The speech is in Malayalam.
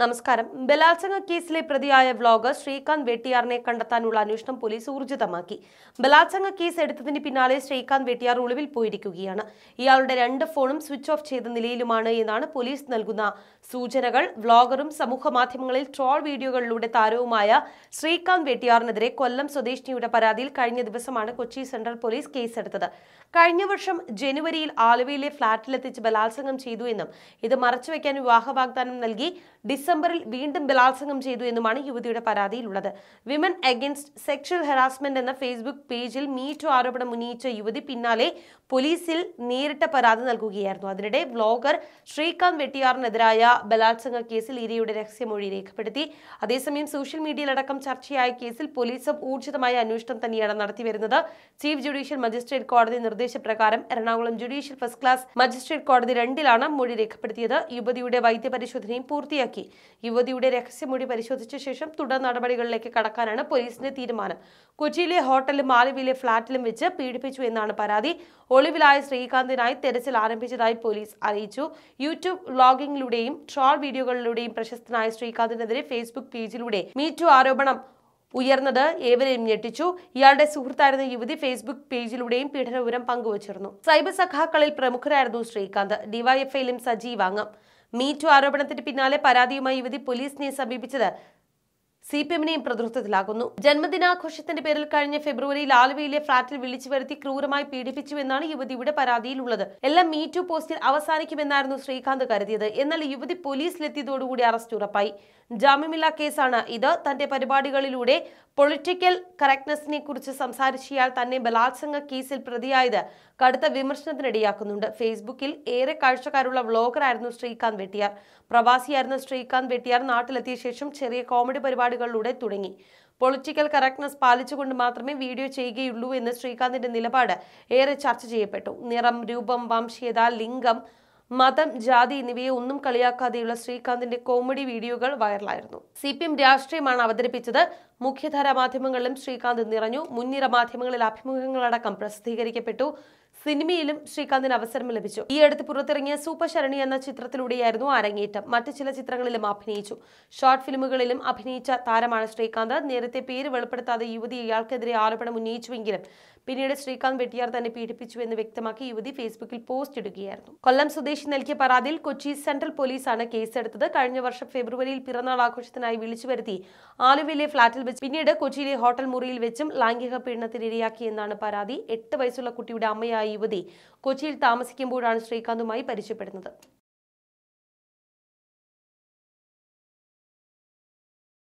നമസ്കാരം ബലാത്സംഗ കേസിലെ പ്രതിയായ വ്ളോഗർ ശ്രീകാന്ത് വെട്ടിയാറിനെ കണ്ടെത്താനുള്ള അന്വേഷണം പോലീസ് ഊർജിതമാക്കി ബലാത്സംഗ കേസ് എടുത്തതിന് പിന്നാലെ ശ്രീകാന്ത് വെട്ടിയാർ ഒളിവിൽ പോയിരിക്കുകയാണ് ഇയാളുടെ രണ്ട് ഫോണും സ്വിച്ച് ഓഫ് ചെയ്ത നിലയിലുമാണ് എന്നാണ് പോലീസ് നൽകുന്ന സൂചനകൾ വ്ളോഗറും സമൂഹ മാധ്യമങ്ങളിൽ ട്രോൾ വീഡിയോകളിലൂടെ താരവുമായ ശ്രീകാന്ത് വെട്ടിയാറിനെതിരെ കൊല്ലം സ്വദേശിനിയുടെ പരാതിയിൽ കഴിഞ്ഞ ദിവസമാണ് കൊച്ചി സെൻട്രൽ പോലീസ് കേസെടുത്തത് കഴിഞ്ഞ വർഷം ജനുവരിയിൽ ആലുവയിലെ ഫ്ളാറ്റിലെത്തിച്ച് ബലാത്സംഗം ചെയ്തു എന്നും ഇത് മറച്ചുവെക്കാൻ വിവാഹ വാഗ്ദാനം നൽകി ഡിസ് ഡിസംബറിൽ വീണ്ടും ബലാത്സംഗം ചെയ്തു എന്നുമാണ് യുവതിയുടെ പരാതിയിലുള്ളത് വിമൻ അഗെൻസ്റ്റ് സെക്ഷൽ ഹെറാസ്മെന്റ് എന്ന ഫേസ്ബുക്ക് പേജിൽ മീറ്റു ആരോപണം ഉന്നയിച്ച യുവതി പിന്നാലെ പോലീസിൽ നേരിട്ട പരാതി നൽകുകയായിരുന്നു അതിനിടെ വ്ളോഗർ ശ്രീകാന്ത് വെട്ടിയാറിനെതിരായ ബലാത്സംഗ കേസിൽ ഇരയുടെ രഹസ്യമൊഴി രേഖപ്പെടുത്തി അതേസമയം സോഷ്യൽ മീഡിയയിലടക്കം ചർച്ചയായ കേസിൽ പോലീസും ഊർജിതമായ അന്വേഷണം തന്നെയാണ് നടത്തിവരുന്നത് ചീഫ് ജുഡീഷ്യൽ മജിസ്ട്രേറ്റ് കോടതി നിർദ്ദേശപ്രകാരം Ernakulam judicial first class magistrate കോടതി രണ്ടിലാണ് മൊഴി രേഖപ്പെടുത്തിയത് യുവതിയുടെ വൈദ്യപരിശോധനയും പൂർത്തിയാക്കി യുവതിയുടെ രഹസ്യമൊഴി പരിശോധിച്ച ശേഷം തുടർ നടപടികളിലേക്ക് കടക്കാനാണ് പോലീസിന്റെ തീരുമാനം കൊച്ചിയിലെ ഹോട്ടലും ആലുവയിലെ ഫ്ളാറ്റിലും വെച്ച് പീഡിപ്പിച്ചു എന്നാണ് പരാതി ഒളിവിലായ ശ്രീകാന്തിനായി തെരച്ചിൽ ആരംഭിച്ചതായി പോലീസ് അറിയിച്ചു യൂട്യൂബ് വ്ളോഗിംഗിലൂടെയും ട്രോൾ വീഡിയോകളിലൂടെയും പ്രശസ്തനായ ശ്രീകാന്തിനെതിരെ ഫേസ്ബുക്ക് പേജിലൂടെ മീറ്റു ആരോപണം ഉയർന്നത് ഏവരെയും ഞെട്ടിച്ചു ഇയാളുടെ സുഹൃത്തായിരുന്ന യുവതി ഫേസ്ബുക്ക് പേജിലൂടെയും പീഡന വിവരം പങ്കുവച്ചിരുന്നു സൈബർ സഖാക്കളിൽ പ്രമുഖരായിരുന്നു ശ്രീകാന്ത് ഡിവൈഎഫ്ഐയിലും സജീവാംഗം മീറ്റു ആരോപണത്തിന് പിന്നാലെ പരാതിയുമായി യുവതി പോലീസിനെ സമീപിച്ചത് സി പി എമ്മിനെയും പ്രതിരോധത്തിലാക്കുന്നു ജന്മദിനാഘോഷത്തിന്റെ പേരിൽ കഴിഞ്ഞ ഫെബ്രുവരിയിൽ ആലുവയിലെ ഫ്ളാറ്റിൽ വിളിച്ചു വരുത്തി ക്രൂരമായി പീഡിപ്പിച്ചു എന്നാണ് യുവതിയുടെ പരാതിയിലുള്ളത് എല്ലാം മീറ്റു പോസ്റ്റിൽ അവസാനിക്കുമെന്നായിരുന്നു ശ്രീകാന്ത് കരുതിയത് എന്നാൽ യുവതി പോലീസിലെത്തിയതോടുകൂടി അറസ്റ്റ് ഉറപ്പായി ജാമ്യമില്ലാ കേസാണ് ഇത് തന്റെ പരിപാടികളിലൂടെ പൊളിറ്റിക്കൽ കറക്റ്റ്നെസിനെ കുറിച്ച് സംസാരിച്ചയാൾ തന്നെ ബലാത്സംഗ കേസിൽ പ്രതിയായത് കടുത്ത വിമർശനത്തിനിടയാക്കുന്നുണ്ട് ഫേസ്ബുക്കിൽ ഏറെ കാഴ്ചക്കാരുള്ള വ്ളോഗറായിരുന്നു ശ്രീകാന്ത് വെട്ടിയാർ പ്രവാസിയായിരുന്ന ശ്രീകാന്ത് വെട്ടിയാർ നാട്ടിലെത്തിയ ശേഷം ചെറിയ കോമഡി പരിപാടി നിലപാടുകളിലൂടെ തുടങ്ങി പൊളിറ്റിക്കൽ കറക്റ്റ്നസ് പാലിച്ചുകൊണ്ട് മാത്രമേ വീഡിയോ ചെയ്യുകയുള്ളൂ എന്ന് ശ്രീകാന്തിന്റെ നിലപാട് ഏറെ ചർച്ച ചെയ്യപ്പെട്ടു നിറം രൂപം വംശീയത ലിംഗം മതം ജാതി എന്നിവയെ ഒന്നും കളിയാക്കാതെയുള്ള ശ്രീകാന്തിന്റെ കോമഡി വീഡിയോകൾ വൈറലായിരുന്നു സി പി എം രാഷ്ട്രീയമാണ് അവതരിപ്പിച്ചത് മുഖ്യധാര മാധ്യമങ്ങളിലും ശ്രീകാന്ത് നിറഞ്ഞു മുൻനിര മാധ്യമങ്ങളിൽ അഭിമുഖങ്ങളടക്കം പ്രസിദ്ധീകരിക്കപ്പെട്ടു സിനിമയിലും ശ്രീകാന്തിന് അവസരം ലഭിച്ചു ഈ അടുത്ത് പുറത്തിറങ്ങിയ സൂപ്പർ ശരണി എന്ന ചിത്രത്തിലൂടെയായിരുന്നു അരങ്ങേറ്റം മറ്റ് ചില ചിത്രങ്ങളിലും അഭിനയിച്ചു ഷോർട്ട് ഫിലിമുകളിലും അഭിനയിച്ച താരമാണ് ശ്രീകാന്ത് നേരത്തെ പേര് വെളിപ്പെടുത്താതെ യുവതി ഇയാൾക്കെതിരെ ആരോപണം ഉന്നയിച്ചുവെങ്കിലും പിന്നീട് ശ്രീകാന്ത് വെട്ടിയാർ തന്നെ പീഡിപ്പിച്ചു എന്ന് വ്യക്തമാക്കി യുവതി ഫേസ്ബുക്കിൽ പോസ്റ്റ് ഇടുകയായിരുന്നു കൊല്ലം സ്വദേശി സ്വദേശി നൽകിയ പരാതിയിൽ കൊച്ചി സെൻട്രൽ പോലീസാണ് കേസെടുത്തത് കഴിഞ്ഞ വർഷം ഫെബ്രുവരിയിൽ പിറന്നാൾ ആഘോഷത്തിനായി വിളിച്ചു വരുത്തി ആലുവയിലെ ഫ്ളാറ്റിൽ വെച്ച് പിന്നീട് കൊച്ചിയിലെ ഹോട്ടൽ മുറിയിൽ വെച്ചും ലൈംഗിക പീഡനത്തിനിരയാക്കിയെന്നാണ് പരാതി എട്ട് വയസ്സുള്ള കുട്ടിയുടെ അമ്മയായ യുവതി കൊച്ചിയിൽ താമസിക്കുമ്പോഴാണ് ശ്രീകാന്തുമായി പരിചയപ്പെടുന്നത്